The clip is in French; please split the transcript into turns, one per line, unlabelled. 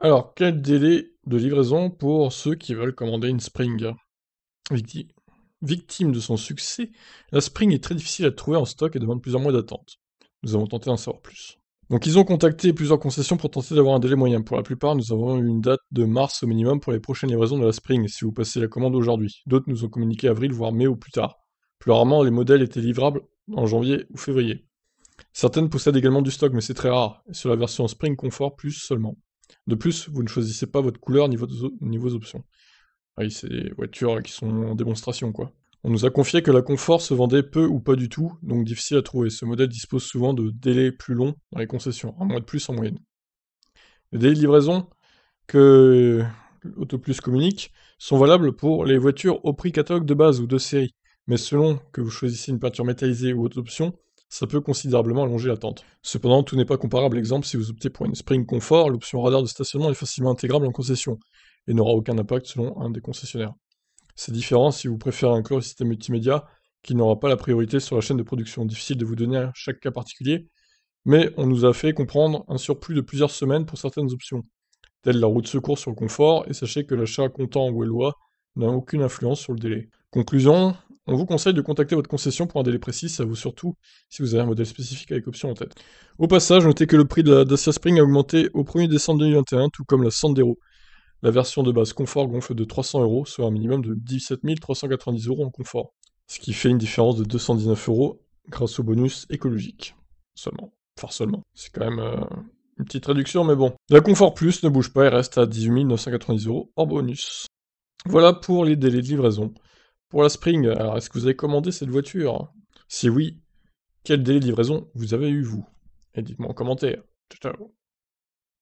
Alors, quel délai de livraison pour ceux qui veulent commander une Spring Victime de son succès, la Spring est très difficile à trouver en stock et demande plusieurs mois d'attente. Nous avons tenté d'en savoir plus. Donc ils ont contacté plusieurs concessions pour tenter d'avoir un délai moyen. Pour la plupart, nous avons une date de mars au minimum pour les prochaines livraisons de la Spring, si vous passez la commande aujourd'hui. D'autres nous ont communiqué avril, voire mai ou plus tard. Plus rarement, les modèles étaient livrables en janvier ou février. Certaines possèdent également du stock, mais c'est très rare, et sur la version Spring confort Plus seulement. De plus, vous ne choisissez pas votre couleur ni, vos options. Ah oui, c'est des voitures qui sont en démonstration, quoi. On nous a confié que la Confort se vendait peu ou pas du tout, donc difficile à trouver. Ce modèle dispose souvent de délais plus longs dans les concessions, un mois de plus en moyenne. Les délais de livraison que AutoPlus communique sont valables pour les voitures au prix catalogue de base ou de série, mais selon que vous choisissez une peinture métallisée ou autre option, ça peut considérablement allonger l'attente. Cependant, tout n'est pas comparable. Exemple, si vous optez pour une Spring Confort, l'option radar de stationnement est facilement intégrable en concession et n'aura aucun impact selon un des concessionnaires. C'est différent si vous préférez inclure le système multimédia qui n'aura pas la priorité sur la chaîne de production. Difficile de vous donner chaque cas particulier, mais on nous a fait comprendre un surplus de plusieurs semaines pour certaines options, telles la route secours sur le confort, et sachez que l'achat comptant ou loi n'a aucune influence sur le délai. Conclusion, on vous conseille de contacter votre concession pour un délai précis, ça vaut surtout si vous avez un modèle spécifique avec option en tête. Au passage, notez que le prix de la Dacia Spring a augmenté au 1er décembre 2021, tout comme la Sandero. La version de base confort gonfle de 300 euros, soit un minimum de 17 390 euros en confort, ce qui fait une différence de 219 euros grâce au bonus écologique. Seulement. Enfin seulement. C'est quand même euh, une petite réduction, mais bon. La Confort Plus ne bouge pas et reste à 18 990 euros hors bonus. Voilà pour les délais de livraison. Pour la Spring, alors est-ce que vous avez commandé cette voiture Si oui, quel délai de livraison vous avez eu vous Et dites-moi en commentaire. Ciao ciao